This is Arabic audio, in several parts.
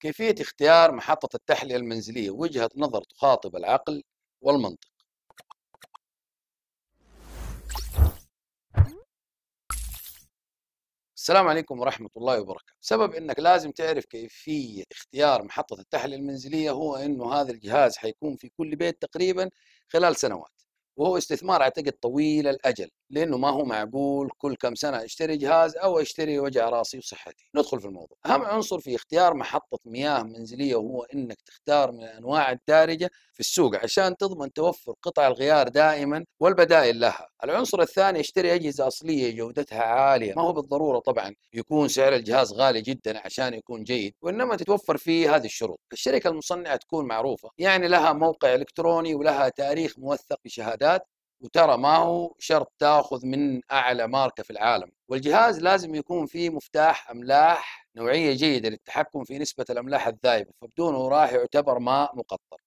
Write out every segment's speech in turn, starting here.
كيفية اختيار محطة التحلية المنزلية وجهة نظر تخاطب العقل والمنطق السلام عليكم ورحمة الله وبركاته سبب أنك لازم تعرف كيفية اختيار محطة التحلية المنزلية هو أنه هذا الجهاز حيكون في كل بيت تقريبا خلال سنوات وهو استثمار أعتقد طويل الأجل لانه ما هو معقول كل كم سنه اشتري جهاز او اشتري وجع راسي وصحتي ندخل في الموضوع اهم عنصر في اختيار محطه مياه منزليه وهو انك تختار من الانواع الدارجه في السوق عشان تضمن توفر قطع الغيار دائما والبدائل لها العنصر الثاني اشتري اجهزه اصليه جودتها عاليه ما هو بالضروره طبعا يكون سعر الجهاز غالي جدا عشان يكون جيد وانما تتوفر فيه هذه الشروط الشركه المصنعه تكون معروفه يعني لها موقع الكتروني ولها تاريخ موثق بشهادات وترى ما هو شرط تاخذ من اعلى ماركه في العالم والجهاز لازم يكون فيه مفتاح املاح نوعيه جيده للتحكم في نسبه الاملاح الذايبه فبدونه راح يعتبر ماء مقطر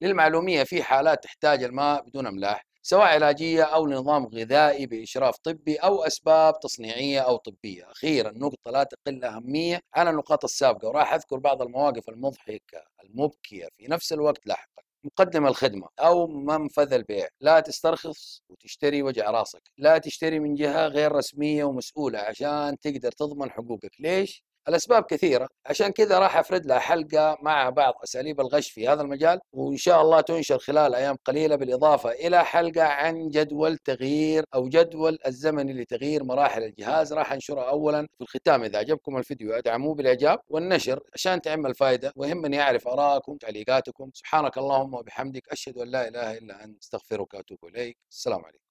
للمعلوميه في حالات تحتاج الماء بدون املاح سواء علاجيه او لنظام غذائي باشراف طبي او اسباب تصنيعيه او طبيه اخيرا نقطه لا تقل اهميه عن النقاط السابقه وراح اذكر بعض المواقف المضحكه المبكيه في نفس الوقت لاحقا مقدم الخدمة أو منفذ البيع لا تسترخص وتشتري وجع راسك لا تشتري من جهة غير رسمية ومسؤولة عشان تقدر تضمن حقوقك ليش؟ الاسباب كثيره عشان كذا راح افرد لها حلقه مع بعض اساليب الغش في هذا المجال وان شاء الله تنشر خلال ايام قليله بالاضافه الى حلقه عن جدول تغيير او جدول الزمني لتغيير مراحل الجهاز راح انشرها اولا في الختام اذا عجبكم الفيديو ادعموه بالاعجاب والنشر عشان تعم الفائده ويهمني اعرف ارائكم تعليقاتكم سبحانك اللهم وبحمدك اشهد ان لا اله الا انت استغفرك واتوب اليك السلام عليكم